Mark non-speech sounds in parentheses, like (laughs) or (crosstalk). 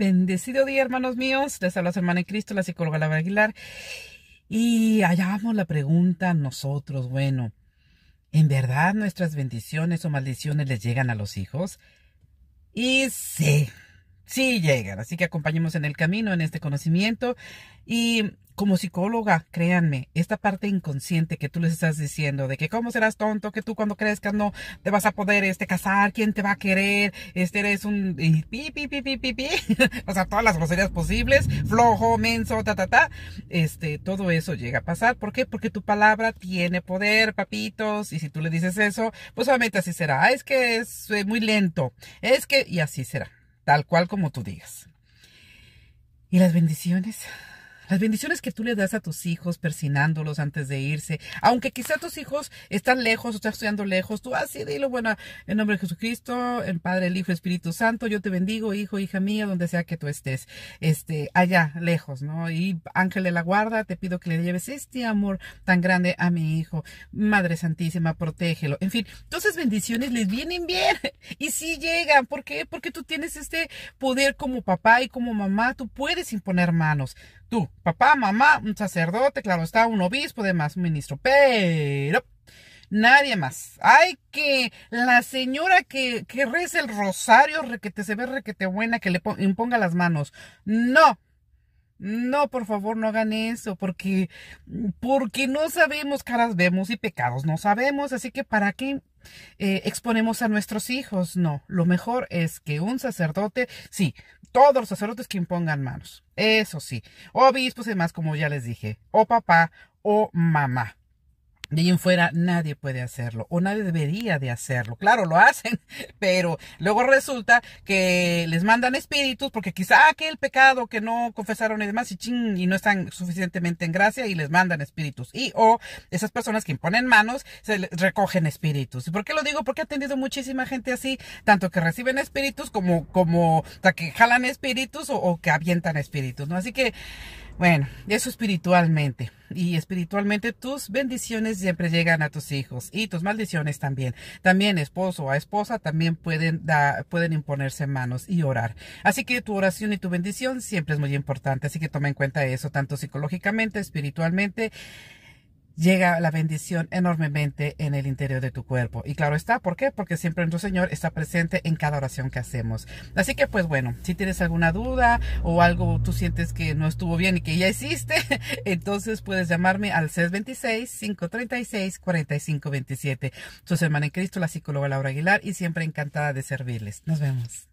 Bendecido día, hermanos míos. Les a su hermana en Cristo, la psicóloga Laura Aguilar. Y hallamos la pregunta nosotros, bueno, ¿en verdad nuestras bendiciones o maldiciones les llegan a los hijos? Y sí, sí llegan. Así que acompañemos en el camino, en este conocimiento. Y como psicóloga, créanme, esta parte inconsciente que tú les estás diciendo de que cómo serás tonto, que tú cuando crezcas no te vas a poder este, casar, quién te va a querer, este eres un pi, pi, pi, pi, pi, (laughs) o sea, todas las groserías posibles, flojo, menso, ta, ta, ta. Este, todo eso llega a pasar. ¿Por qué? Porque tu palabra tiene poder, papitos, y si tú le dices eso, pues obviamente así será. Ah, es que es eh, muy lento, es que, y así será, tal cual como tú digas. ¿Y las bendiciones? las bendiciones que tú le das a tus hijos persinándolos antes de irse, aunque quizá tus hijos están lejos o están estudiando lejos, tú así ah, dilo, bueno, en nombre de Jesucristo, el Padre, el Hijo, el Espíritu Santo, yo te bendigo, hijo, hija mía, donde sea que tú estés, este, allá, lejos, ¿no? Y ángel de la guarda, te pido que le lleves este amor tan grande a mi hijo, Madre Santísima, protégelo, en fin, todas esas bendiciones les vienen bien y sí llegan, ¿por qué? Porque tú tienes este poder como papá y como mamá, tú puedes imponer manos, tú, papá, mamá, un sacerdote, claro está, un obispo, demás, un ministro, pero nadie más. Ay, que la señora que, que reza el rosario, requete se ve requete buena, que le imponga las manos. No. No, por favor, no hagan eso, porque, porque no sabemos, caras vemos y pecados no sabemos, así que ¿para qué eh, exponemos a nuestros hijos? No, lo mejor es que un sacerdote, sí, todos los sacerdotes que impongan manos. Eso sí, obispos y demás, como ya les dije, o papá o mamá. De ahí en fuera nadie puede hacerlo o nadie debería de hacerlo. Claro, lo hacen, (laughs) pero luego resulta que les mandan espíritus porque quizá aquel pecado que no confesaron y demás y, ching, y no están suficientemente en gracia y les mandan espíritus. Y o esas personas que imponen manos se recogen espíritus. ¿Y por qué lo digo? Porque ha atendido muchísima gente así, tanto que reciben espíritus como, como, o que jalan espíritus o, o que avientan espíritus, ¿no? Así que bueno, eso espiritualmente. Y espiritualmente tus bendiciones siempre llegan a tus hijos y tus maldiciones también. También esposo o esposa también pueden, pueden imponerse manos y orar. Así que tu oración y tu bendición siempre es muy importante. Así que toma en cuenta eso, tanto psicológicamente, espiritualmente llega la bendición enormemente en el interior de tu cuerpo. Y claro está, ¿por qué? Porque siempre nuestro Señor está presente en cada oración que hacemos. Así que pues bueno, si tienes alguna duda o algo tú sientes que no estuvo bien y que ya hiciste, (laughs) entonces puedes llamarme al 626-536-4527. Su hermana en Cristo, la psicóloga Laura Aguilar, y siempre encantada de servirles. Nos vemos.